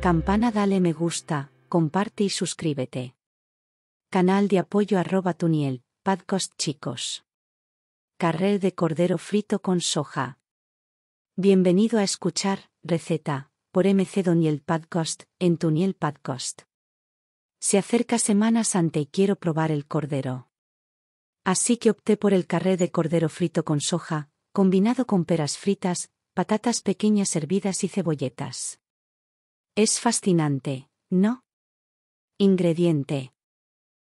Campana dale me gusta, comparte y suscríbete. Canal de apoyo arroba tuniel, PadCost chicos. Carré de cordero frito con soja. Bienvenido a escuchar, receta, por MC Doniel PadCost, en Tuniel PadCost. Se acerca Semana Santa y quiero probar el cordero. Así que opté por el carré de cordero frito con soja, combinado con peras fritas, patatas pequeñas hervidas y cebolletas. Es fascinante, ¿no? Ingrediente.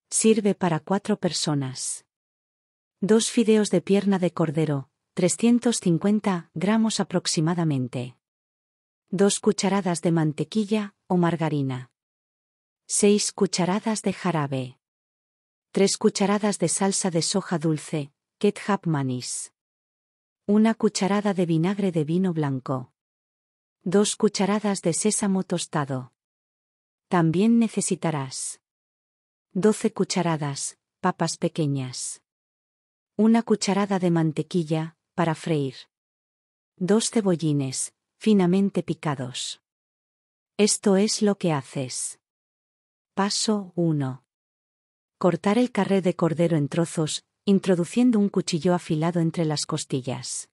Sirve para cuatro personas. Dos fideos de pierna de cordero, 350 gramos aproximadamente. Dos cucharadas de mantequilla o margarina. Seis cucharadas de jarabe. Tres cucharadas de salsa de soja dulce, ketchup manis. Una cucharada de vinagre de vino blanco. Dos cucharadas de sésamo tostado. También necesitarás 12 cucharadas, papas pequeñas. Una cucharada de mantequilla, para freír. Dos cebollines, finamente picados. Esto es lo que haces. Paso 1. Cortar el carré de cordero en trozos, introduciendo un cuchillo afilado entre las costillas.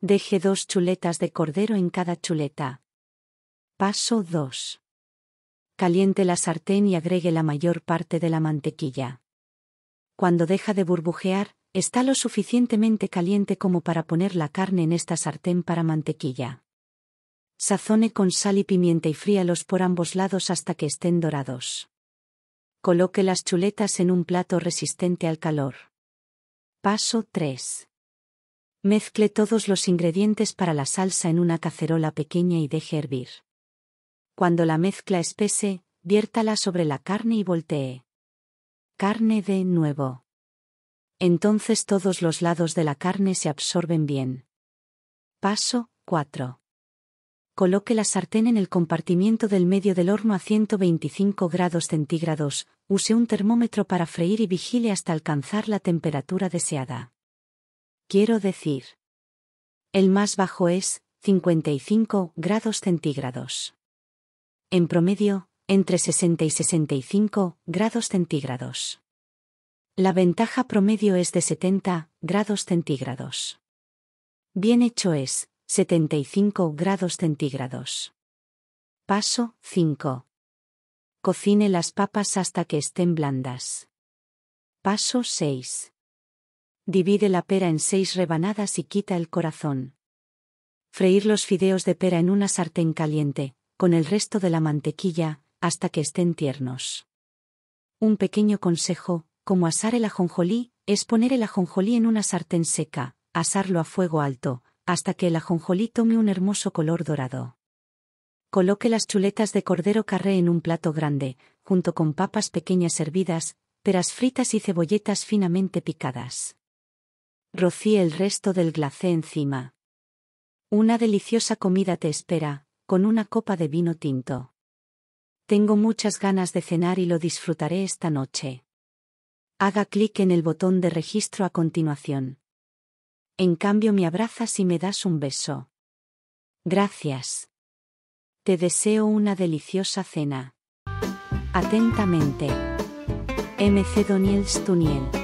Deje dos chuletas de cordero en cada chuleta. Paso 2. Caliente la sartén y agregue la mayor parte de la mantequilla. Cuando deja de burbujear, está lo suficientemente caliente como para poner la carne en esta sartén para mantequilla. Sazone con sal y pimienta y fríalos por ambos lados hasta que estén dorados. Coloque las chuletas en un plato resistente al calor. Paso 3. Mezcle todos los ingredientes para la salsa en una cacerola pequeña y deje hervir. Cuando la mezcla espese, viértala sobre la carne y voltee. Carne de nuevo. Entonces todos los lados de la carne se absorben bien. Paso 4. Coloque la sartén en el compartimiento del medio del horno a 125 grados centígrados, use un termómetro para freír y vigile hasta alcanzar la temperatura deseada quiero decir. El más bajo es 55 grados centígrados. En promedio, entre 60 y 65 grados centígrados. La ventaja promedio es de 70 grados centígrados. Bien hecho es 75 grados centígrados. Paso 5. Cocine las papas hasta que estén blandas. Paso 6. Divide la pera en seis rebanadas y quita el corazón. Freír los fideos de pera en una sartén caliente, con el resto de la mantequilla, hasta que estén tiernos. Un pequeño consejo, como asar el ajonjolí, es poner el ajonjolí en una sartén seca, asarlo a fuego alto, hasta que el ajonjolí tome un hermoso color dorado. Coloque las chuletas de cordero carré en un plato grande, junto con papas pequeñas hervidas, peras fritas y cebolletas finamente picadas. Rocí el resto del glacé encima. Una deliciosa comida te espera, con una copa de vino tinto. Tengo muchas ganas de cenar y lo disfrutaré esta noche. Haga clic en el botón de registro a continuación. En cambio me abrazas y me das un beso. Gracias. Te deseo una deliciosa cena. Atentamente. MC Doniels Tuniel.